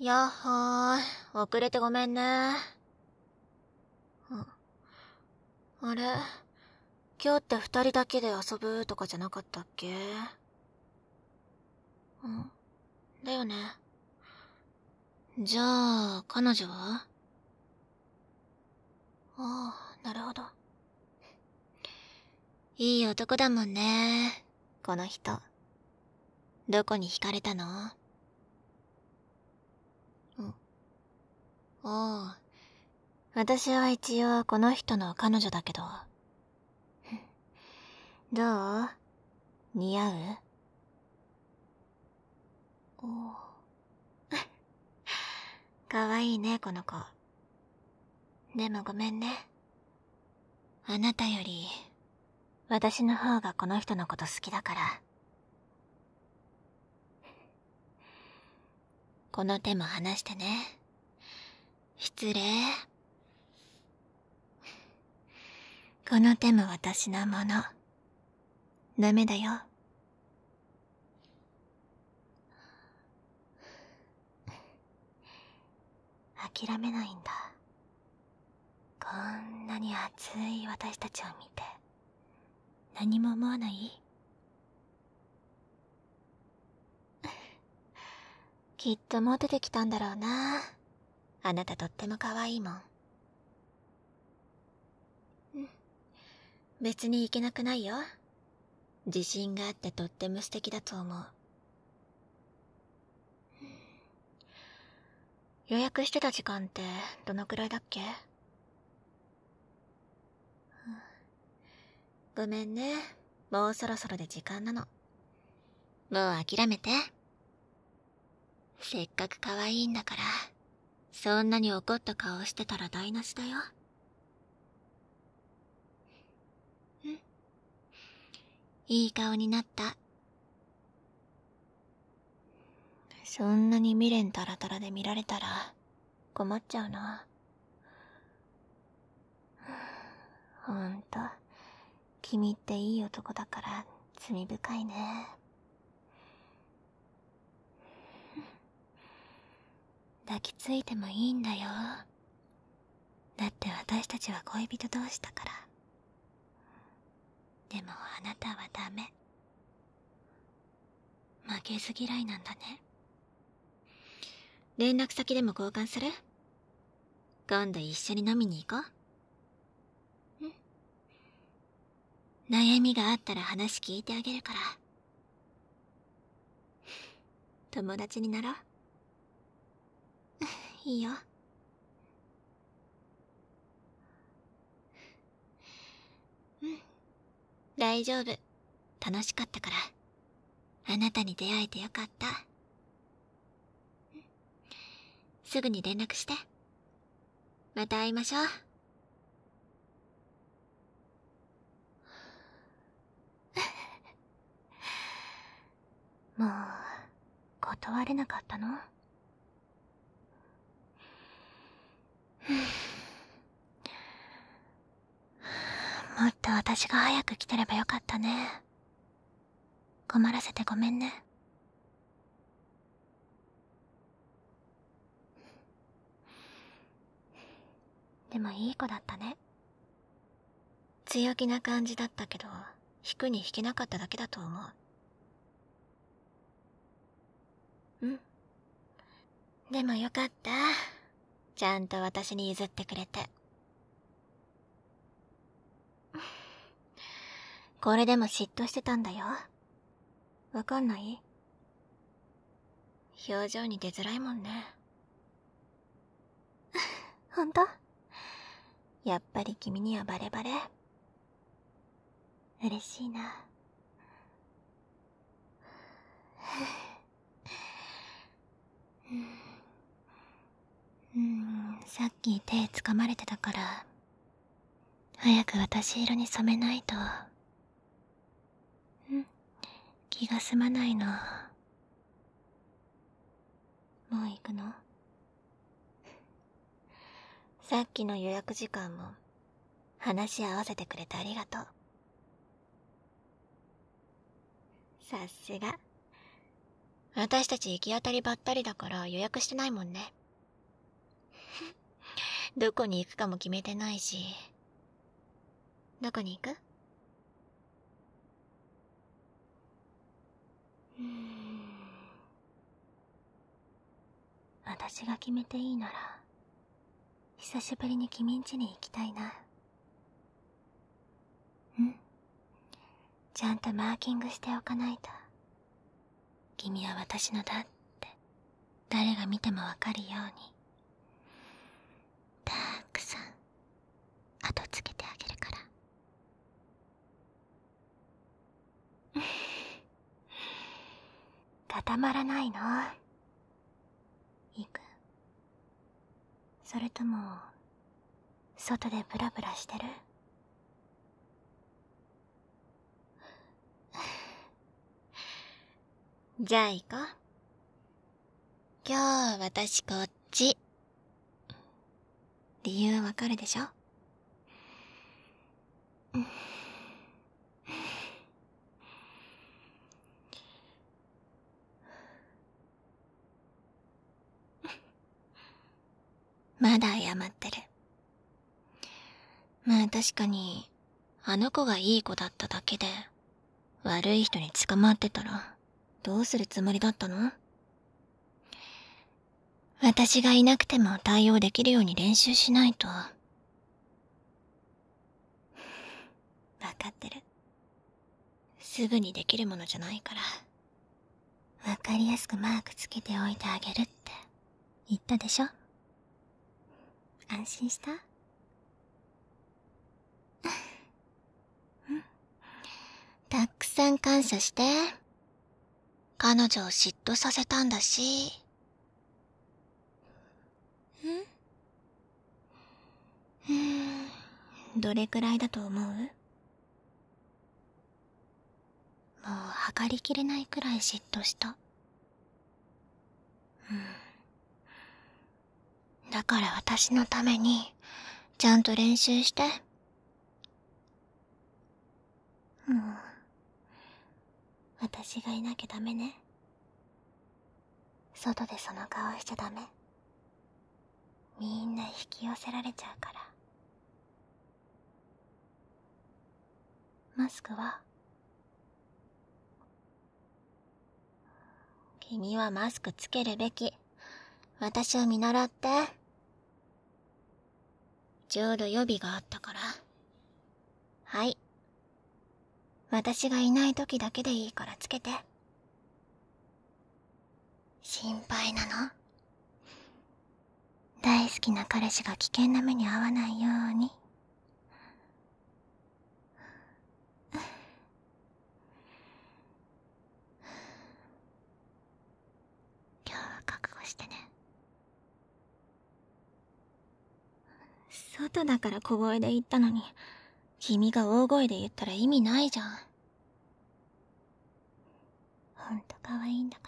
やっほーい、遅れてごめんね。あ、あれ今日って二人だけで遊ぶとかじゃなかったっけうんだよね。じゃあ、彼女はああ、なるほど。いい男だもんね、この人。どこに惹かれたのああ私は一応この人の彼女だけど。どう似合うおう。かわいいね、この子。でもごめんね。あなたより、私の方がこの人のこと好きだから。この手も離してね。失礼この手も私のものダメだよ諦めないんだこんなに熱い私たちを見て何も思わないきっとモテてきたんだろうなあなたとっても可愛いもんうん別にいけなくないよ自信があってとっても素敵だと思う予約してた時間ってどのくらいだっけごめんねもうそろそろで時間なのもう諦めてせっかく可愛いんだからそんなに怒った顔してたら台無しだようんいい顔になったそんなに未練たらたらで見られたら困っちゃうなほんと君っていい男だから罪深いね抱きついてもいいんだよだって私たちは恋人同士だからでもあなたはダメ負けず嫌いなんだね連絡先でも交換する今度一緒に飲みに行こううん悩みがあったら話聞いてあげるから友達になろういいようん大丈夫楽しかったからあなたに出会えてよかったすぐに連絡してまた会いましょう もう断れなかったの もっと私が早く来てればよかったね困らせてごめんねでもいい子だったね強気な感じだったけど引くに引けなかっただけだと思ううんでもよかったちゃんと私に譲ってくれて これでも嫉妬してたんだよわかんない表情に出づらいもんねほんとやっぱり君にはバレバレ嬉しいな さっき手掴まれてたから早く私色に染めないとうん気が済まないのもう行くのさっきの予約時間も話し合わせてくれてありがとうさすが私たち行き当たりばったりだから予約してないもんねどこに行くかも決めてないし。どこに行くうん。私が決めていいなら、久しぶりに君ん家に行きたいな。うん。ちゃんとマーキングしておかないと。君は私のだって、誰が見てもわかるように。後つけてあげるから固 まらないの行くそれとも外でブラブラしてる じゃあ行こう今日私こっち理由わかるでしょまだ謝ってる。まあ確かに、あの子がいい子だっただけで、悪い人に捕まってたら、どうするつもりだったの私がいなくても対応できるように練習しないと。分かってるすぐにできるものじゃないからわかりやすくマークつけておいてあげるって言ったでしょ安心したうん たくさん感謝して彼女を嫉妬させたんだしんうんどれくらいだと思うりきれないくらい嫉妬したうんだから私のためにちゃんと練習してもう私がいなきゃダメね外でその顔しちゃダメみんな引き寄せられちゃうからマスクは君はマスクつけるべき。私を見習って。ちょうど予備があったから。はい。私がいない時だけでいいからつけて。心配なの大好きな彼氏が危険な目に遭わないように。後だから小声で言ったのに君が大声で言ったら意味ないじゃんほんと可愛いんだから。